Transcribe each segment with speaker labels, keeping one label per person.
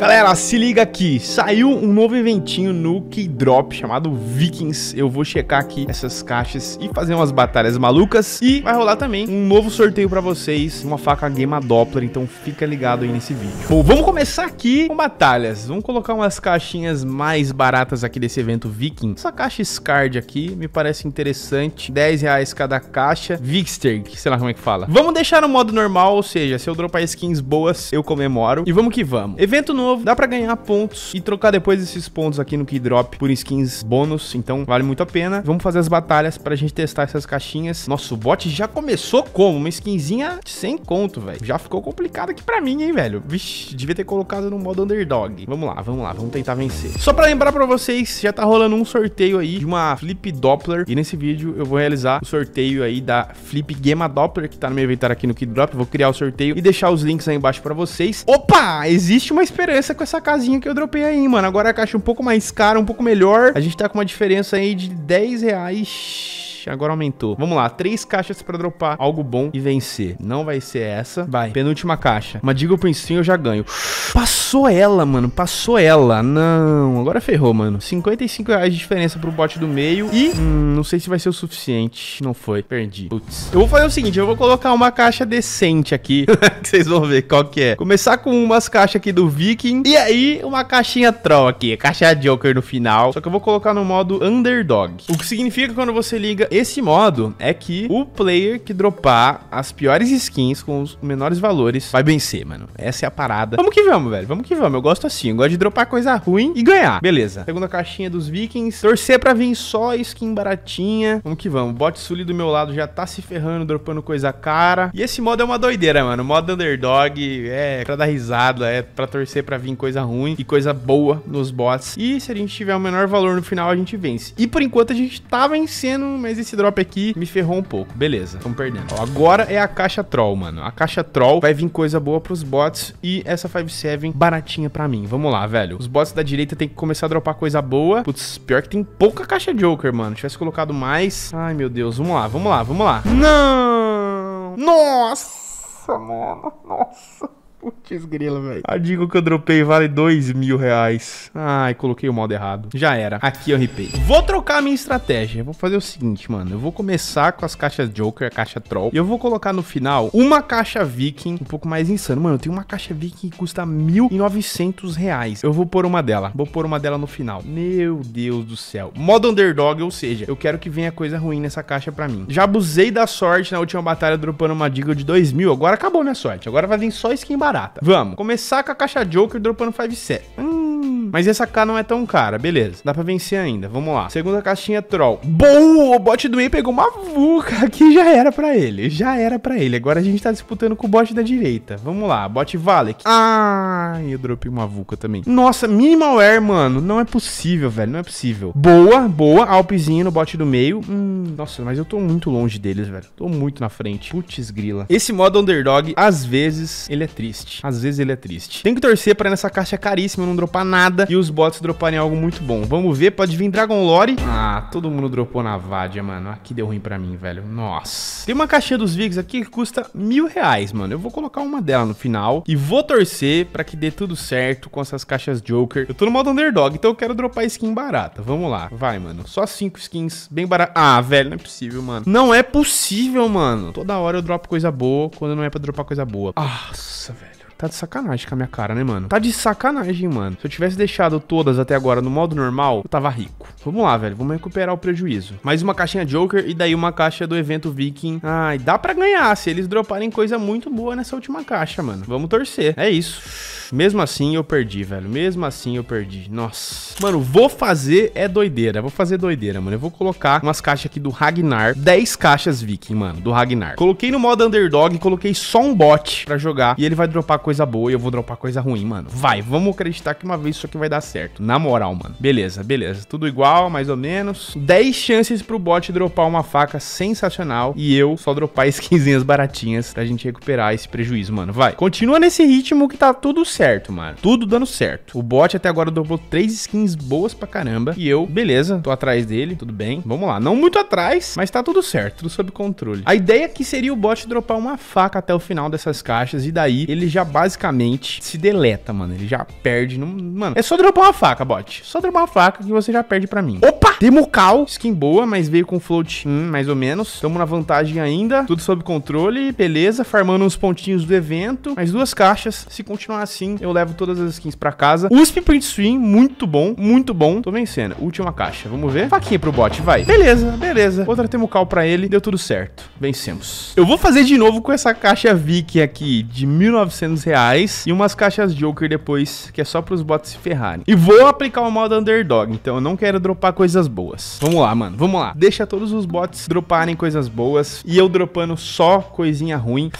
Speaker 1: Galera, se liga aqui, saiu um novo eventinho no Keydrop chamado Vikings, eu vou checar aqui essas caixas e fazer umas batalhas malucas e vai rolar também um novo sorteio pra vocês, uma faca Gema Doppler, então fica ligado aí nesse vídeo. Bom, vamos começar aqui com batalhas, vamos colocar umas caixinhas mais baratas aqui desse evento Viking, essa caixa Scard aqui me parece interessante, 10 reais cada caixa, Vixterg, sei lá como é que fala. Vamos deixar no modo normal, ou seja, se eu dropar skins boas eu comemoro e vamos que vamos. Evento novo novo, dá pra ganhar pontos e trocar depois esses pontos aqui no Drop por skins bônus, então vale muito a pena. Vamos fazer as batalhas pra gente testar essas caixinhas. Nosso bot já começou como? Uma skinzinha sem conto, velho. Já ficou complicado aqui pra mim, hein, velho. Vixe, devia ter colocado no modo underdog. Vamos lá, vamos lá, vamos tentar vencer. Só pra lembrar pra vocês, já tá rolando um sorteio aí de uma Flip Doppler e nesse vídeo eu vou realizar o sorteio aí da Flip Gema Doppler que tá no meu inventário aqui no Drop. Vou criar o sorteio e deixar os links aí embaixo pra vocês. Opa! Existe uma esperança diferença com essa casinha que eu dropei aí, mano. Agora a caixa é um pouco mais cara, um pouco melhor. A gente tá com uma diferença aí de 10 reais Ixi, agora aumentou. Vamos lá, três caixas pra dropar algo bom e vencer. Não vai ser essa. Vai, penúltima caixa. Uma pro Prince eu já ganho. Passou ela, mano. Passou ela. Não, agora ferrou, mano. 55 reais de diferença pro bot do meio. E hum, não sei se vai ser o suficiente. Não foi, perdi. Putz. Eu vou fazer o seguinte, eu vou colocar uma caixa decente aqui. que vocês vão ver qual que é. Começar com umas caixas aqui do Viking. E aí, uma caixinha troll aqui. Caixa Joker no final. Só que eu vou colocar no modo Underdog. O que significa que quando você liga esse modo é que o player que dropar as piores skins com os menores valores vai vencer, mano. Essa é a parada. Vamos que vamos, velho. Vamos que vamos. Eu gosto assim. Eu gosto de dropar coisa ruim e ganhar. Beleza. Segunda caixinha dos Vikings. Torcer pra vir só skin baratinha. Vamos que vamos. Bot Sully do meu lado já tá se ferrando, dropando coisa cara. E esse modo é uma doideira, mano. O modo underdog é pra dar risada, é pra torcer pra vir coisa ruim e coisa boa nos bots. E se a gente tiver o menor valor no final, a gente vence. E por enquanto a gente tá vencendo, mas esse drop aqui me ferrou um pouco. Beleza, estamos perdendo. Ó, agora é a caixa troll, mano. A caixa troll vai vir coisa boa pros bots e essa 5-7 baratinha pra mim. Vamos lá, velho. Os bots da direita tem que começar a dropar coisa boa. Putz, pior que tem pouca caixa Joker, mano. Tivesse colocado mais. Ai, meu Deus. Vamos lá, vamos lá, vamos lá. Não! Nossa, mano. Nossa. Putz, grilo, velho. A digo que eu dropei vale dois mil reais. Ai, coloquei o modo errado. Já era. Aqui eu ripei. Vou trocar a minha estratégia. Vou fazer o seguinte, mano. Eu vou começar com as caixas Joker, a caixa Troll. E eu vou colocar no final uma caixa Viking, um pouco mais insano. Mano, eu tenho uma caixa Viking que custa mil e novecentos reais. Eu vou pôr uma dela. Vou pôr uma dela no final. Meu Deus do céu. Modo Underdog, ou seja, eu quero que venha coisa ruim nessa caixa pra mim. Já abusei da sorte na última batalha dropando uma digo de dois mil. Agora acabou minha sorte. Agora vai vir só skin barata barata. Vamos começar com a caixa Joker dropando 5 5.7. Hum, mas essa K não é tão cara, beleza. Dá pra vencer ainda, vamos lá. Segunda caixinha Troll. Boa, o bot do meio pegou uma vulca Aqui já era pra ele, já era pra ele. Agora a gente tá disputando com o bot da direita. Vamos lá, bot Valek. Ah, eu dropei uma vulca também. Nossa, Minimal Air, mano, não é possível, velho, não é possível. Boa, boa, Alpzinho no bot do meio. Hum, nossa, mas eu tô muito longe deles, velho. Tô muito na frente. Putz, grila. Esse modo Underdog, às vezes, ele é triste. Às vezes ele é triste. Tem que torcer pra nessa caixa caríssima não dropar nada merda e os bots droparem algo muito bom. Vamos ver, pode vir Dragon Lore. Ah, todo mundo dropou na Vadia, mano. Aqui ah, deu ruim pra mim, velho. Nossa. Tem uma caixinha dos Vigs aqui que custa mil reais, mano. Eu vou colocar uma dela no final e vou torcer pra que dê tudo certo com essas caixas Joker. Eu tô no modo Underdog, então eu quero dropar skin barata. Vamos lá. Vai, mano. Só cinco skins bem barata. Ah, velho, não é possível, mano. Não é possível, mano. Toda hora eu dropo coisa boa quando não é pra dropar coisa boa. Nossa, velho. Tá de sacanagem com a minha cara, né, mano? Tá de sacanagem, mano. Se eu tivesse deixado todas até agora no modo normal, eu tava rico. Vamos lá, velho. Vamos recuperar o prejuízo. Mais uma caixinha Joker e daí uma caixa do evento Viking. Ai, dá pra ganhar se eles droparem coisa muito boa nessa última caixa, mano. Vamos torcer. É isso. Mesmo assim eu perdi, velho. Mesmo assim eu perdi. Nossa. Mano, vou fazer é doideira. Vou fazer doideira, mano. Eu vou colocar umas caixas aqui do Ragnar. 10 caixas viking, mano, do Ragnar. Coloquei no modo underdog, coloquei só um bot pra jogar. E ele vai dropar coisa boa e eu vou dropar coisa ruim, mano. Vai, vamos acreditar que uma vez isso aqui vai dar certo. Na moral, mano. Beleza, beleza. Tudo igual, mais ou menos. 10 chances pro bot dropar uma faca sensacional. E eu só dropar skinzinhas baratinhas pra gente recuperar esse prejuízo, mano. Vai. Continua nesse ritmo que tá tudo certo certo, mano. Tudo dando certo. O bot até agora dobrou três skins boas pra caramba. E eu, beleza, tô atrás dele, tudo bem. Vamos lá. Não muito atrás, mas tá tudo certo, tudo sob controle. A ideia aqui seria o bot dropar uma faca até o final dessas caixas. E daí ele já basicamente se deleta, mano. Ele já perde. Mano, é só dropar uma faca, bot. Só dropar uma faca que você já perde pra mim. Opa! Temucal, skin boa, mas veio com float hum, mais ou menos. Estamos na vantagem ainda, tudo sob controle, beleza, farmando uns pontinhos do evento, mais duas caixas. Se continuar assim, eu levo todas as skins pra casa. USP Print Swing, muito bom, muito bom. Tô vencendo. Última caixa, vamos ver. Faquinha pro bot, vai. Beleza, beleza. Outra Temucal pra ele, deu tudo certo. Vencemos. Eu vou fazer de novo com essa caixa Vicky aqui de 1.900 reais e umas caixas Joker depois, que é só pros bots se ferrarem. E vou aplicar o modo Underdog, então eu não quero dropar coisas boas. Vamos lá, mano, vamos lá. Deixa todos os bots droparem coisas boas e eu dropando só coisinha ruim.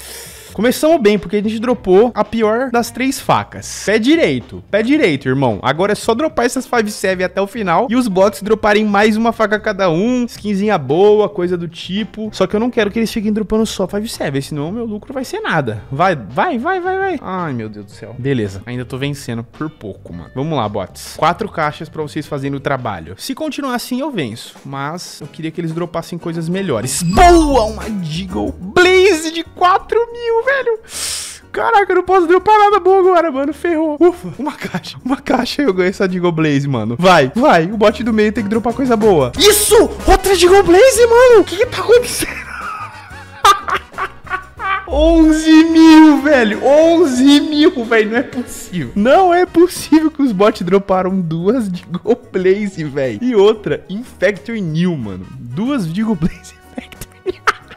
Speaker 1: Começamos bem, porque a gente dropou a pior das três facas. Pé direito. Pé direito, irmão. Agora é só dropar essas 5-7 até o final e os bots droparem mais uma faca cada um, skinzinha boa, coisa do tipo. Só que eu não quero que eles fiquem dropando só 5-7, senão meu lucro vai ser nada. Vai, vai, vai, vai, vai. Ai, meu Deus do céu. Beleza, ainda tô vencendo por pouco, mano. Vamos lá, bots. Quatro caixas pra vocês fazerem o trabalho. Se continuar assim, eu venço. Mas eu queria que eles dropassem coisas melhores. Boa! Uma Deagle Blade! crise de 4 mil, velho. Caraca, eu não posso dropar nada bom agora, mano. Ferrou. Ufa, uma caixa. Uma caixa eu ganho essa Deagle Blaze, mano. Vai, vai. O bot do meio tem que dropar coisa boa. Isso! Outra Deagle Blaze, mano. O que que tá acontecendo? 11 mil, velho. 11 mil, velho. Não é possível. Não é possível que os bots droparam duas de Go Blaze, velho. E outra, Infector New, mano. Duas de Go Blaze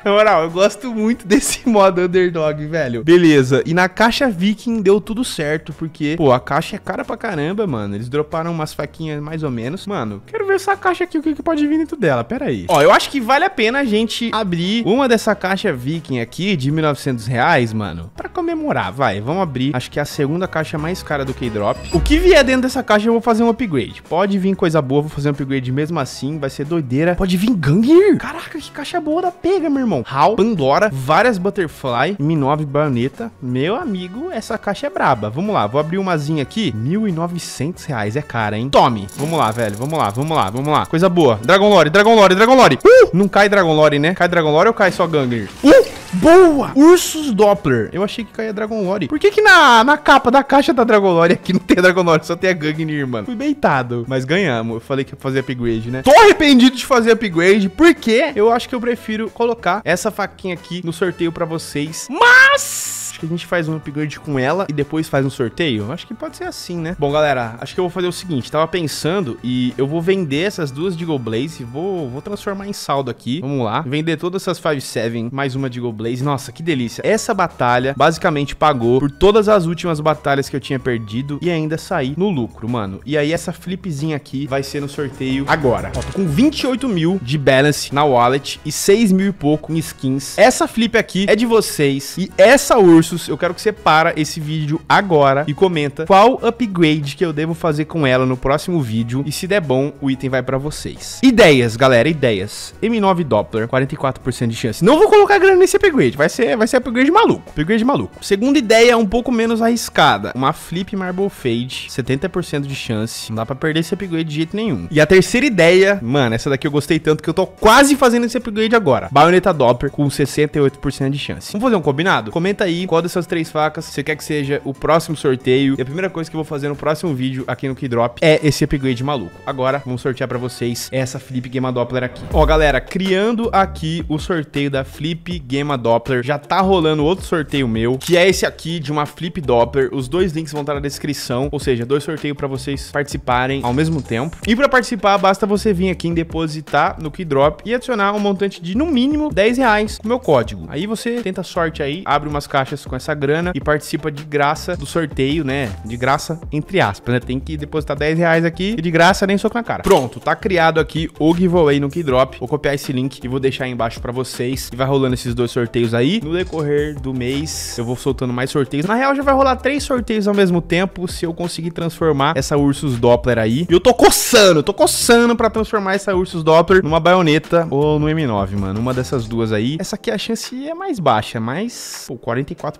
Speaker 1: na moral, eu gosto muito desse modo underdog, velho. Beleza. E na caixa Viking deu tudo certo, porque, pô, a caixa é cara pra caramba, mano. Eles droparam umas faquinhas mais ou menos. Mano, quero ver essa caixa aqui, o que, que pode vir dentro dela. Pera aí. Ó, eu acho que vale a pena a gente abrir uma dessa caixa Viking aqui de 1.900 reais, mano, pra comemorar. Vai, vamos abrir. Acho que é a segunda caixa mais cara do K-Drop. O que vier dentro dessa caixa, eu vou fazer um upgrade. Pode vir coisa boa, vou fazer um upgrade mesmo assim. Vai ser doideira. Pode vir Ganger. Caraca, que caixa boa da pega, meu irmão. Paimon, Hal, Pandora, várias Butterfly, Mi9 baioneta. Meu amigo, essa caixa é braba. Vamos lá, vou abrir umazinha aqui. R$ 1.900 reais, é cara, hein? Tome! Vamos lá, velho, vamos lá, vamos lá, vamos lá. Coisa boa. Dragon Lore, Dragon Lore, Dragon Lore. Uh! Não cai Dragon Lore, né? Cai Dragon Lore ou cai só Gangler? Uh! Boa! Ursus Doppler. Eu achei que caía Dragon Lore. Por que que na, na capa da caixa da Dragon Lore aqui não tem Dragon Lore, só tem a Gagnir, mano? Fui beitado. Mas ganhamos. Eu falei que ia fazer upgrade, né? Tô arrependido de fazer upgrade, porque eu acho que eu prefiro colocar essa faquinha aqui no sorteio pra vocês. Mas que a gente faz um upgrade com ela e depois faz um sorteio? Acho que pode ser assim, né? Bom, galera, acho que eu vou fazer o seguinte. Tava pensando e eu vou vender essas duas Deagle Blaze. Vou, vou transformar em saldo aqui. Vamos lá. Vender todas essas 5-7, mais uma Deagle Blaze. Nossa, que delícia. Essa batalha basicamente pagou por todas as últimas batalhas que eu tinha perdido e ainda saí no lucro, mano. E aí essa flipzinha aqui vai ser no sorteio agora. Ó, tô com 28 mil de balance na wallet e 6 mil e pouco em skins. Essa flip aqui é de vocês e essa urso eu quero que você para esse vídeo agora e comenta qual upgrade que eu devo fazer com ela no próximo vídeo. E se der bom, o item vai pra vocês. Ideias, galera, ideias. M9 Doppler, 44% de chance. Não vou colocar grana nesse upgrade, vai ser, vai ser upgrade maluco. Upgrade maluco. Segunda ideia, é um pouco menos arriscada. Uma Flip Marble Fade, 70% de chance. Não dá pra perder esse upgrade de jeito nenhum. E a terceira ideia, mano, essa daqui eu gostei tanto que eu tô quase fazendo esse upgrade agora. Bayonetta Doppler com 68% de chance. Vamos fazer um combinado? Comenta aí qual dessas três facas você quer que seja o próximo sorteio. E a primeira coisa que eu vou fazer no próximo vídeo aqui no Keydrop é esse upgrade maluco. Agora, vamos sortear pra vocês essa Flip Gema Doppler aqui. Ó, galera, criando aqui o sorteio da Flip Gema Doppler. Já tá rolando outro sorteio meu, que é esse aqui de uma Flip Doppler. Os dois links vão estar tá na descrição, ou seja, dois sorteios pra vocês participarem ao mesmo tempo. E pra participar, basta você vir aqui em depositar no Keydrop e adicionar um montante de, no mínimo, 10 reais com meu código. Aí você tenta sorte aí, abre umas caixas com essa grana e participa de graça do sorteio, né? De graça, entre aspas, né? Tem que depositar 10 reais aqui e de graça nem soco na cara. Pronto, tá criado aqui o giveaway no Keydrop. Vou copiar esse link e vou deixar aí embaixo para vocês. E vai rolando esses dois sorteios aí. No decorrer do mês, eu vou soltando mais sorteios. Na real, já vai rolar três sorteios ao mesmo tempo se eu conseguir transformar essa Ursus Doppler aí. E eu tô coçando, tô coçando para transformar essa Ursus Doppler numa baioneta ou no M9, mano. Uma dessas duas aí. Essa aqui a chance é mais baixa, é mas, pô, 44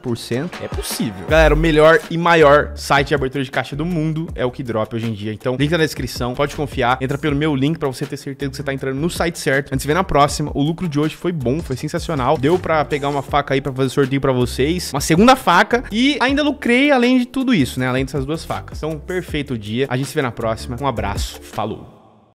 Speaker 1: é possível. Galera, o melhor e maior site de abertura de caixa do mundo é o Kidrop hoje em dia. Então, link tá na descrição, pode confiar. Entra pelo meu link para você ter certeza que você tá entrando no site certo. Antes de ver na próxima, o lucro de hoje foi bom, foi sensacional. Deu para pegar uma faca aí para fazer sorteio para vocês, uma segunda faca e ainda lucrei além de tudo isso, né? Além dessas duas facas. Então, perfeito dia. A gente se vê na próxima. Um abraço. Falou.